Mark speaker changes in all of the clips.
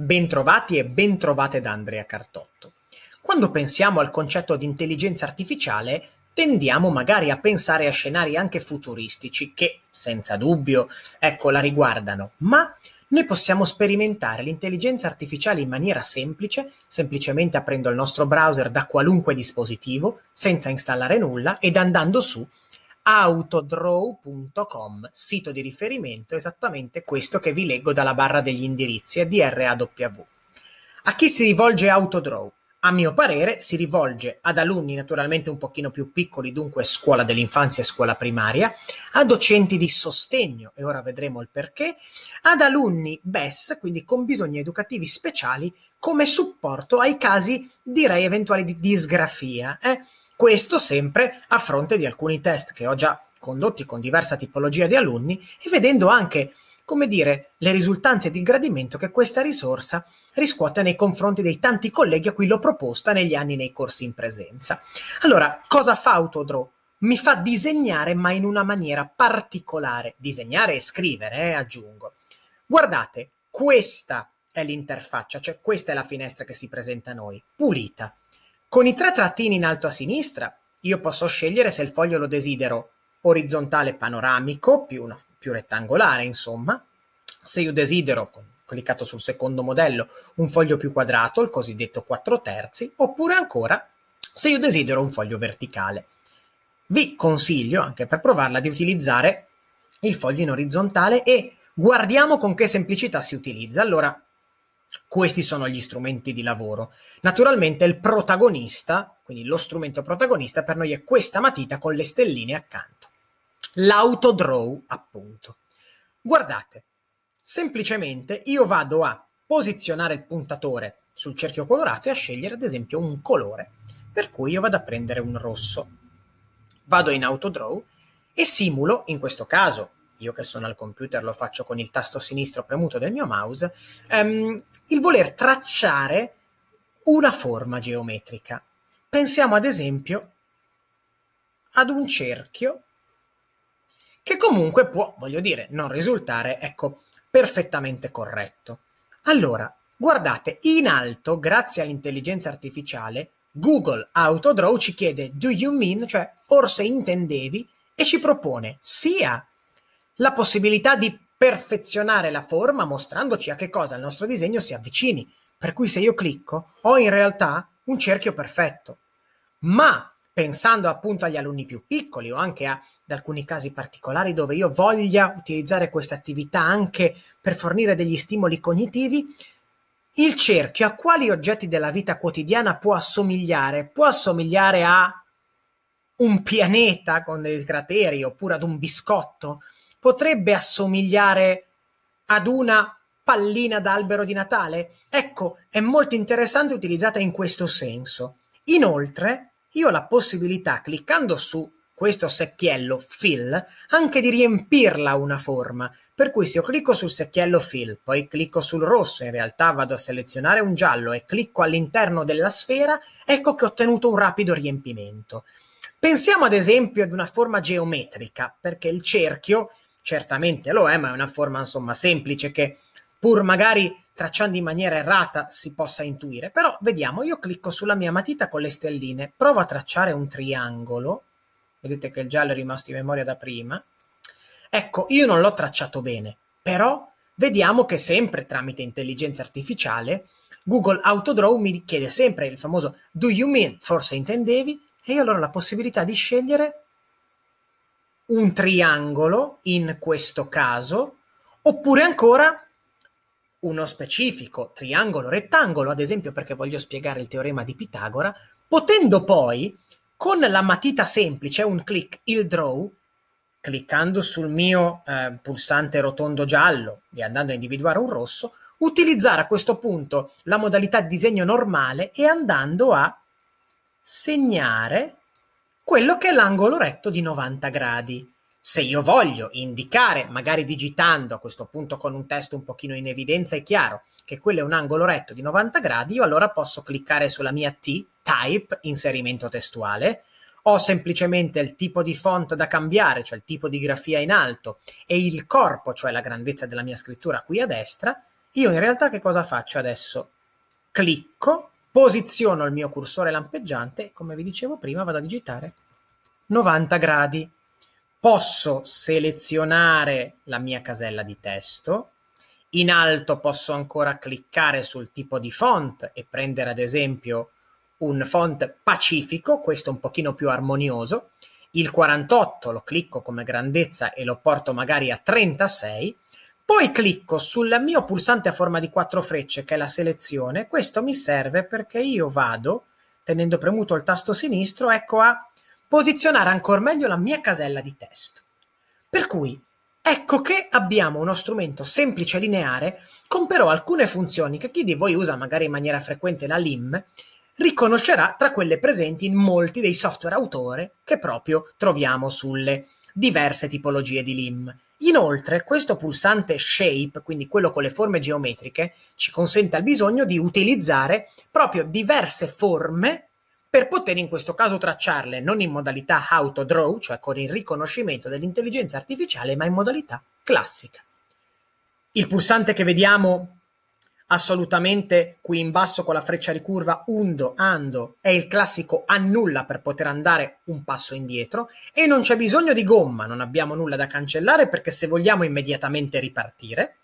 Speaker 1: Bentrovati e bentrovate da Andrea Cartotto. Quando pensiamo al concetto di intelligenza artificiale, tendiamo magari a pensare a scenari anche futuristici che, senza dubbio, ecco, la riguardano, ma noi possiamo sperimentare l'intelligenza artificiale in maniera semplice, semplicemente aprendo il nostro browser da qualunque dispositivo, senza installare nulla ed andando su autodraw.com, sito di riferimento esattamente questo che vi leggo dalla barra degli indirizzi, è DRAW. A chi si rivolge Autodraw? A mio parere si rivolge ad alunni naturalmente un pochino più piccoli, dunque scuola dell'infanzia e scuola primaria, a docenti di sostegno, e ora vedremo il perché, ad alunni BES, quindi con bisogni educativi speciali, come supporto ai casi, direi, eventuali di disgrafia. Eh? Questo sempre a fronte di alcuni test che ho già condotti con diversa tipologia di alunni e vedendo anche, come dire, le risultanze di gradimento che questa risorsa riscuote nei confronti dei tanti colleghi a cui l'ho proposta negli anni nei corsi in presenza. Allora, cosa fa Autodraw? Mi fa disegnare, ma in una maniera particolare. Disegnare e scrivere, eh, aggiungo. Guardate, questa è l'interfaccia, cioè questa è la finestra che si presenta a noi, pulita. Con i tre trattini in alto a sinistra io posso scegliere se il foglio lo desidero orizzontale panoramico, più, una, più rettangolare insomma, se io desidero, cliccato sul secondo modello, un foglio più quadrato, il cosiddetto 4 terzi, oppure ancora se io desidero un foglio verticale. Vi consiglio, anche per provarla, di utilizzare il foglio in orizzontale e guardiamo con che semplicità si utilizza. Allora, questi sono gli strumenti di lavoro. Naturalmente il protagonista, quindi lo strumento protagonista per noi è questa matita con le stelline accanto. L'autodraw, appunto. Guardate, semplicemente io vado a posizionare il puntatore sul cerchio colorato e a scegliere ad esempio un colore, per cui io vado a prendere un rosso. Vado in autodraw e simulo, in questo caso io che sono al computer lo faccio con il tasto sinistro premuto del mio mouse, ehm, il voler tracciare una forma geometrica. Pensiamo ad esempio ad un cerchio che comunque può, voglio dire, non risultare, ecco, perfettamente corretto. Allora, guardate, in alto, grazie all'intelligenza artificiale, Google Autodraw ci chiede do you mean, cioè forse intendevi, e ci propone sia la possibilità di perfezionare la forma mostrandoci a che cosa il nostro disegno si avvicini. Per cui se io clicco ho in realtà un cerchio perfetto. Ma pensando appunto agli alunni più piccoli o anche ad alcuni casi particolari dove io voglia utilizzare questa attività anche per fornire degli stimoli cognitivi, il cerchio a quali oggetti della vita quotidiana può assomigliare? Può assomigliare a un pianeta con dei crateri oppure ad un biscotto? potrebbe assomigliare ad una pallina d'albero di Natale? Ecco, è molto interessante utilizzata in questo senso. Inoltre, io ho la possibilità, cliccando su questo secchiello fill, anche di riempirla una forma. Per cui se io clicco sul secchiello fill, poi clicco sul rosso, in realtà vado a selezionare un giallo e clicco all'interno della sfera, ecco che ho ottenuto un rapido riempimento. Pensiamo ad esempio ad una forma geometrica, perché il cerchio certamente lo è, ma è una forma insomma semplice che pur magari tracciando in maniera errata si possa intuire. Però vediamo, io clicco sulla mia matita con le stelline, provo a tracciare un triangolo, vedete che il giallo è rimasto in memoria da prima. Ecco, io non l'ho tracciato bene, però vediamo che sempre tramite intelligenza artificiale Google Autodraw mi chiede sempre il famoso do you mean, forse intendevi, e io allora ho la possibilità di scegliere un triangolo in questo caso, oppure ancora uno specifico triangolo rettangolo, ad esempio perché voglio spiegare il teorema di Pitagora, potendo poi con la matita semplice, un clic, il draw, cliccando sul mio eh, pulsante rotondo giallo e andando a individuare un rosso, utilizzare a questo punto la modalità di disegno normale e andando a segnare quello che è l'angolo retto di 90 gradi. Se io voglio indicare, magari digitando a questo punto con un testo un pochino in evidenza e chiaro, che quello è un angolo retto di 90 gradi, io allora posso cliccare sulla mia T, type, inserimento testuale, ho semplicemente il tipo di font da cambiare, cioè il tipo di grafia in alto, e il corpo, cioè la grandezza della mia scrittura qui a destra, io in realtà che cosa faccio adesso? Clicco posiziono il mio cursore lampeggiante e come vi dicevo prima vado a digitare 90 gradi. Posso selezionare la mia casella di testo, in alto posso ancora cliccare sul tipo di font e prendere ad esempio un font pacifico, questo un pochino più armonioso, il 48 lo clicco come grandezza e lo porto magari a 36 poi clicco sul mio pulsante a forma di quattro frecce, che è la selezione. Questo mi serve perché io vado, tenendo premuto il tasto sinistro, ecco a posizionare ancora meglio la mia casella di testo. Per cui ecco che abbiamo uno strumento semplice e lineare con però alcune funzioni che chi di voi usa magari in maniera frequente la LIM riconoscerà tra quelle presenti in molti dei software autore che proprio troviamo sulle diverse tipologie di LIM. Inoltre, questo pulsante shape, quindi quello con le forme geometriche, ci consente al bisogno di utilizzare proprio diverse forme per poter in questo caso tracciarle non in modalità auto-draw, cioè con il riconoscimento dell'intelligenza artificiale, ma in modalità classica. Il pulsante che vediamo assolutamente qui in basso con la freccia di curva undo, ando, è il classico annulla per poter andare un passo indietro e non c'è bisogno di gomma, non abbiamo nulla da cancellare perché se vogliamo immediatamente ripartire,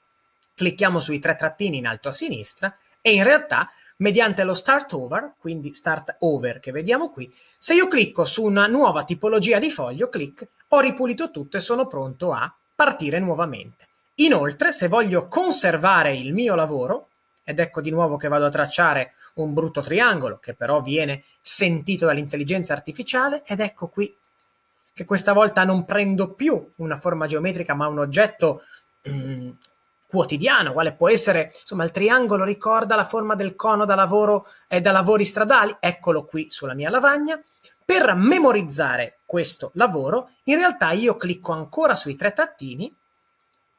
Speaker 1: clicchiamo sui tre trattini in alto a sinistra e in realtà mediante lo start over, quindi start over che vediamo qui, se io clicco su una nuova tipologia di foglio, clic, ho ripulito tutto e sono pronto a partire nuovamente. Inoltre, se voglio conservare il mio lavoro, ed ecco di nuovo che vado a tracciare un brutto triangolo, che però viene sentito dall'intelligenza artificiale, ed ecco qui che questa volta non prendo più una forma geometrica, ma un oggetto ehm, quotidiano, quale può essere, insomma, il triangolo ricorda la forma del cono da lavoro e da lavori stradali, eccolo qui sulla mia lavagna. Per memorizzare questo lavoro, in realtà io clicco ancora sui tre tattini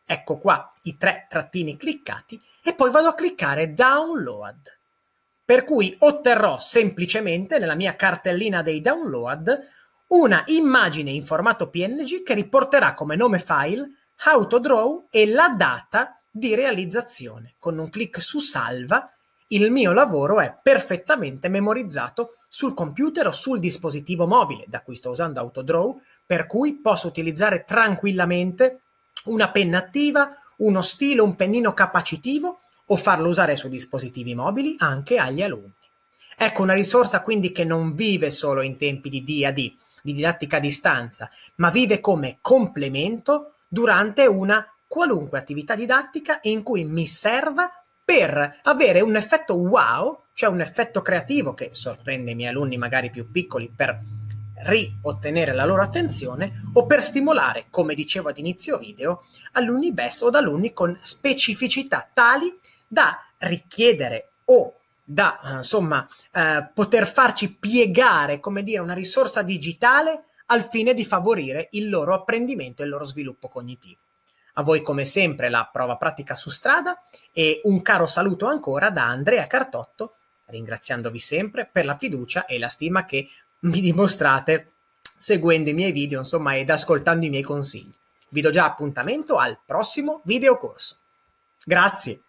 Speaker 1: Ecco qua i tre trattini cliccati e poi vado a cliccare download. Per cui otterrò semplicemente nella mia cartellina dei download una immagine in formato PNG che riporterà come nome file Autodraw e la data di realizzazione. Con un clic su salva il mio lavoro è perfettamente memorizzato sul computer o sul dispositivo mobile da cui sto usando Autodraw, per cui posso utilizzare tranquillamente una penna attiva, uno stile, un pennino capacitivo o farlo usare su dispositivi mobili anche agli alunni. Ecco una risorsa quindi che non vive solo in tempi di DAD, di didattica a distanza, ma vive come complemento durante una qualunque attività didattica in cui mi serva per avere un effetto wow, cioè un effetto creativo che sorprende i miei alunni magari più piccoli per riottenere la loro attenzione o per stimolare, come dicevo ad inizio video, alunni BES o ad alunni con specificità tali da richiedere o da eh, insomma eh, poter farci piegare, come dire, una risorsa digitale al fine di favorire il loro apprendimento e il loro sviluppo cognitivo. A voi come sempre la prova pratica su strada e un caro saluto ancora da Andrea Cartotto, ringraziandovi sempre per la fiducia e la stima che mi dimostrate seguendo i miei video, insomma, ed ascoltando i miei consigli. Vi do già appuntamento al prossimo videocorso. Grazie!